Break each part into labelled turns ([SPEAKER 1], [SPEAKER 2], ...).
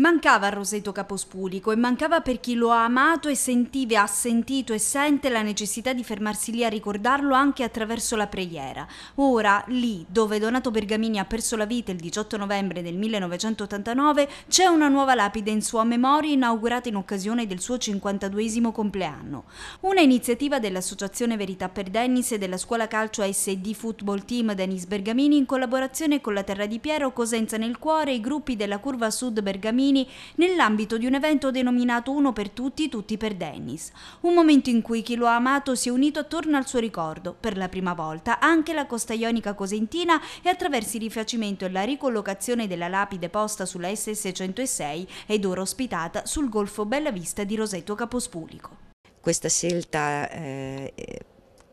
[SPEAKER 1] Mancava a Roseto Capospulico e mancava per chi lo ha amato e sentiva, ha sentito e sente la necessità di fermarsi lì a ricordarlo anche attraverso la preghiera. Ora, lì dove Donato Bergamini ha perso la vita il 18 novembre del 1989, c'è una nuova lapide in sua memoria inaugurata in occasione del suo 52 compleanno. Una iniziativa dell'Associazione Verità per Dennis e della scuola calcio SD Football Team Dennis Bergamini in collaborazione con la Terra di Piero, Cosenza nel Cuore e i gruppi della Curva Sud Bergamini Bernini nell'ambito di un evento denominato Uno per tutti, tutti per Dennis. Un momento in cui chi lo ha amato si è unito attorno al suo ricordo, per la prima volta anche la costa ionica cosentina e attraverso il rifacimento e la ricollocazione della lapide posta sulla SS 106 ed ora ospitata sul golfo Bella Vista di Roseto Capospulico.
[SPEAKER 2] Questa scelta eh,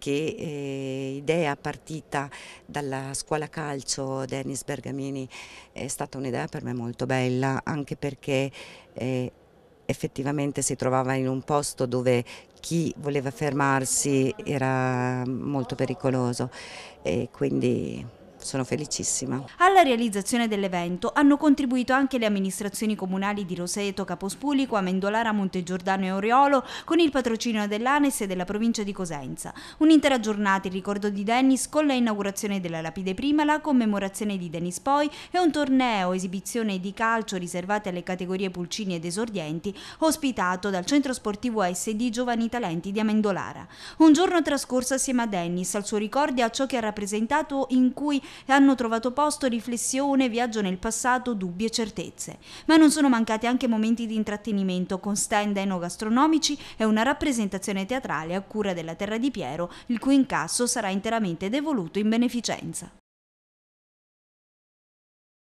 [SPEAKER 2] che eh, idea partita dalla scuola calcio Dennis Bergamini è stata un'idea per me molto bella, anche perché eh, effettivamente si trovava in un posto dove chi voleva fermarsi era molto pericoloso e quindi sono felicissima.
[SPEAKER 1] Alla realizzazione dell'evento hanno contribuito anche le amministrazioni comunali di Roseto, Capospulico, Amendolara, Montegiordano e Oriolo con il patrocinio dell'Anes e della provincia di Cosenza. Un'intera giornata in ricordo di Dennis con la inaugurazione della lapide prima, la commemorazione di Dennis poi e un torneo esibizione di calcio riservate alle categorie pulcini ed esordienti ospitato dal centro sportivo SD Giovani Talenti di Amendolara. Un giorno trascorso assieme a Dennis, al suo ricordo e a ciò che ha rappresentato in cui e hanno trovato posto riflessione, viaggio nel passato, dubbi e certezze. Ma non sono mancati anche momenti di intrattenimento con stand enogastronomici e una rappresentazione teatrale a cura della Terra di Piero, il cui incasso sarà interamente devoluto in beneficenza.